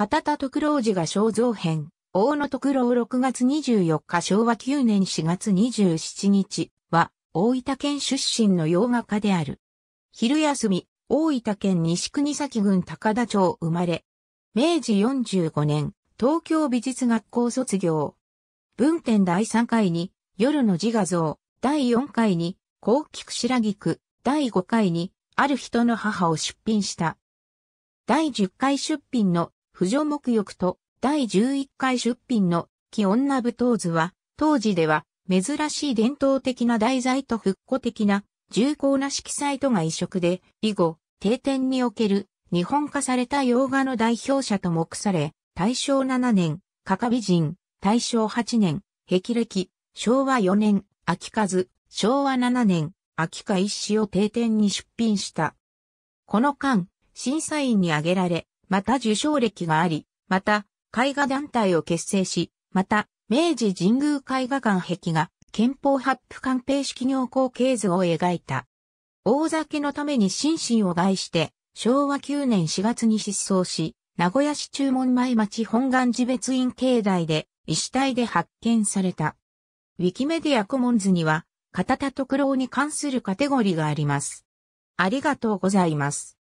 片田徳郎寺が肖像編、大野徳郎6月24日昭和9年4月27日は、大分県出身の洋画家である。昼休み、大分県西国崎郡高田町生まれ。明治45年、東京美術学校卒業。文典第3回に、夜の自画像、第4回に、高菊白菊、第5回に、ある人の母を出品した。第10回出品の婦女目浴と第11回出品の木女舞踏図は、当時では珍しい伝統的な題材と復古的な重厚な色彩とが異色で、以後、定点における日本化された洋画の代表者と目され、大正7年、加賀美人、大正8年、霹靂、昭和4年、秋数昭和7年、秋か一子を定点に出品した。この間、審査員に挙げられ、また受賞歴があり、また、絵画団体を結成し、また、明治神宮絵画館壁画、憲法発布官兵式業行継図を描いた。大酒のために心身を害して、昭和9年4月に失踪し、名古屋市中門前町本願寺別院境内で、医師体で発見された。ウィキメディアコモンズには、片田徳郎に関するカテゴリーがあります。ありがとうございます。